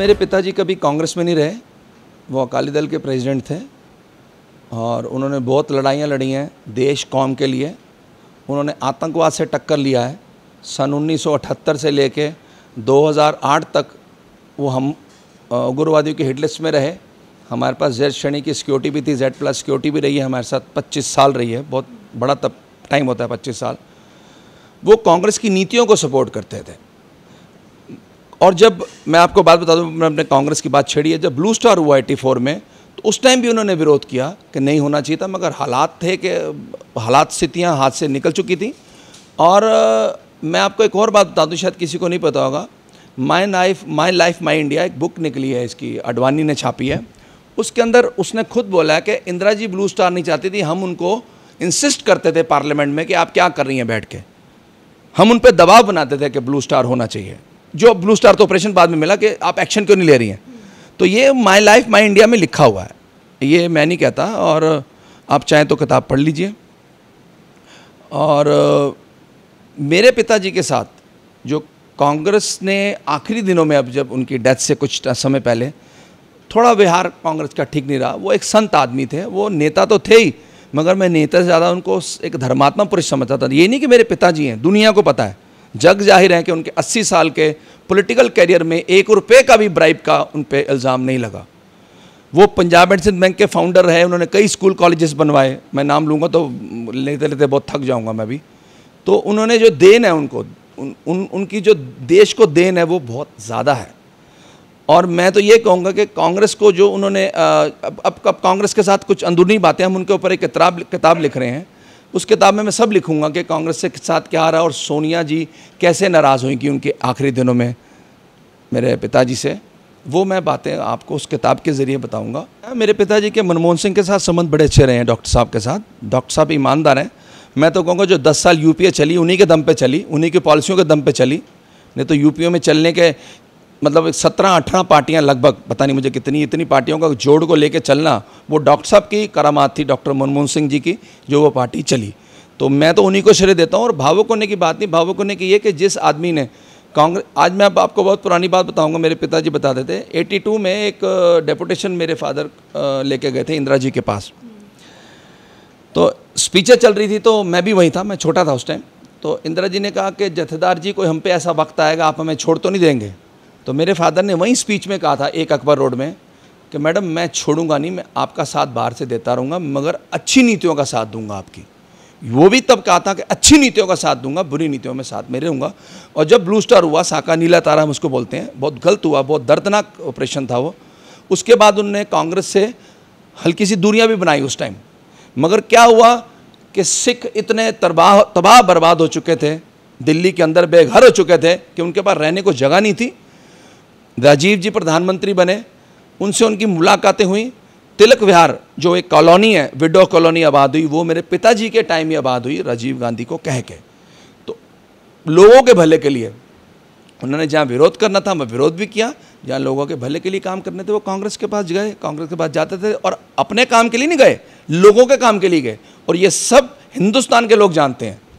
मेरे पिताजी कभी कांग्रेस में नहीं रहे वो अकाली दल के प्रेसिडेंट थे और उन्होंने बहुत लड़ाइयाँ लड़ी हैं देश कौम के लिए उन्होंने आतंकवाद से टक्कर लिया है सन 1978 से लेके 2008 तक वो हम उग्रवादियों के हिटलिस्ट में रहे हमारे पास जेड श्रेणी की सिक्योरिटी भी थी जेड प्लस सिक्योरिटी भी रही है हमारे साथ 25 साल रही है बहुत बड़ा तब टाइम होता है 25 साल वो कांग्रेस की नीतियों को सपोर्ट करते थे और जब मैं आपको बात बता दूँ अपने कांग्रेस की बात छेड़ी है जब ब्लू स्टार हुआ एटी फोर में तो उस टाइम भी उन्होंने विरोध किया कि नहीं होना चाहिए था मगर हालात थे कि हालात स्थितियाँ हाथ से निकल चुकी थी और मैं आपको एक और बात बता दूँ शायद किसी को नहीं पता होगा my life my life my India एक बुक निकली है इसकी अडवानी ने छापी है उसके अंदर उसने खुद बोला है कि इंदिरा जी ब्लू स्टार नहीं चाहती थी हम उनको इंसिस्ट करते थे पार्लियामेंट में कि आप क्या कर रही हैं बैठ के हम उन पर दबाव बनाते थे कि ब्लू स्टार होना चाहिए जो ब्लू स्टार तो ऑपरेशन बाद में मिला कि आप एक्शन क्यों नहीं ले रही हैं तो ये माई लाइफ माई इंडिया में लिखा हुआ है ये मैं नहीं कहता और आप चाहें तो किताब पढ़ लीजिए और मेरे पिताजी के साथ जो कांग्रेस ने आखिरी दिनों में अब जब उनकी डेथ से कुछ समय पहले थोड़ा व्यवहार कांग्रेस का ठीक नहीं रहा वो एक संत आदमी थे वो नेता तो थे ही मगर मैं नेता से ज़्यादा उनको एक धर्मात्मा पुरुष समझता था ये नहीं कि मेरे पिताजी हैं दुनिया को पता है जग जाहिर है कि उनके 80 साल के पॉलिटिकल करियर में एक रुपये का भी ब्राइब का उन पर इल्ज़ाम नहीं लगा वो पंजाब एंड सिंध बैंक के फाउंडर रहे उन्होंने कई स्कूल कॉलेजेस बनवाए मैं नाम लूँगा तो लेते लेते बहुत थक जाऊँगा मैं भी तो उन्होंने जो देन है उनको उन, उन उनकी जो देश को देन है वो बहुत ज़्यादा है और मैं तो ये कहूँगा कि कांग्रेस को जो उन्होंने अब अब, अब कांग्रेस के साथ कुछ अंदरूनी बातें हम उनके ऊपर एक किताब किताब लिख रहे हैं उस किताब में मैं सब लिखूंगा कि कांग्रेस से साथ क्या आ रहा और सोनिया जी कैसे नाराज़ हुई कि उनके आखिरी दिनों में मेरे पिताजी से वो मैं बातें आपको उस किताब के ज़रिए बताऊंगा मेरे पिताजी के मनमोहन सिंह के साथ संबंध बड़े अच्छे रहे हैं डॉक्टर साहब के साथ डॉक्टर साहब ईमानदार हैं मैं तो कहूँगा जो दस साल यूपीए चली उन्हीं के दम पर चली उन्हीं की पॉलिसियों के दम पर चली नहीं तो यूपीओ में चलने के मतलब सत्रह अठारह पार्टियां लगभग पता नहीं मुझे कितनी इतनी पार्टियों का जोड़ को लेकर चलना वो डॉक्टर साहब की करामात थी डॉक्टर मनमोहन सिंह जी की जो वो पार्टी चली तो मैं तो उन्हीं को श्रेय देता हूँ और भावुक होने की बात नहीं भावुक होने की ये कि जिस आदमी ने कांग्रेस आज मैं आप, आपको बहुत पुरानी बात बताऊंगा मेरे पिताजी बताते थे 82 में एक डेपुटेशन मेरे फादर लेके गए थे इंदिरा जी के पास तो स्पीचें चल रही थी तो मैं भी वहीं था मैं छोटा था उस टाइम तो इंदिरा जी ने कहा कि जथेदार जी कोई हम पे ऐसा वक्त आएगा आप हमें छोड़ तो नहीं देंगे तो मेरे फादर ने वहीं स्पीच में कहा था एक अकबर रोड में कि मैडम मैं छोड़ूंगा नहीं मैं आपका साथ बाहर से देता रहूँगा मगर अच्छी नीतियों का साथ दूंगा आपकी वो भी तब कहा था कि अच्छी नीतियों का साथ दूंगा बुरी नीतियों में साथ में रहूँगा और जब ब्लू स्टार हुआ साका नीला तारा हम उसको बोलते हैं बहुत गलत हुआ बहुत दर्दनाक ऑपरेशन था वो उसके बाद उनने कांग्रेस से हल्की सी दूरियाँ भी बनाई उस टाइम मगर क्या हुआ कि सिख इतने तबाह तबाह बर्बाद हो चुके थे दिल्ली के अंदर बेघर हो चुके थे कि उनके पास रहने को जगह नहीं थी राजीव जी प्रधानमंत्री बने उनसे उनकी मुलाकातें हुई तिलक विहार जो एक कॉलोनी है विडो कॉलोनी आबाद हुई वो मेरे पिताजी के टाइम ही आबाद हुई राजीव गांधी को कह के तो लोगों के भले के लिए उन्होंने जहाँ विरोध करना था मैं विरोध भी किया जहाँ लोगों के भले के लिए काम करने थे वो कांग्रेस के पास गए कांग्रेस के पास जाते थे और अपने काम के लिए नहीं गए लोगों के काम के लिए गए और ये सब हिंदुस्तान के लोग जानते हैं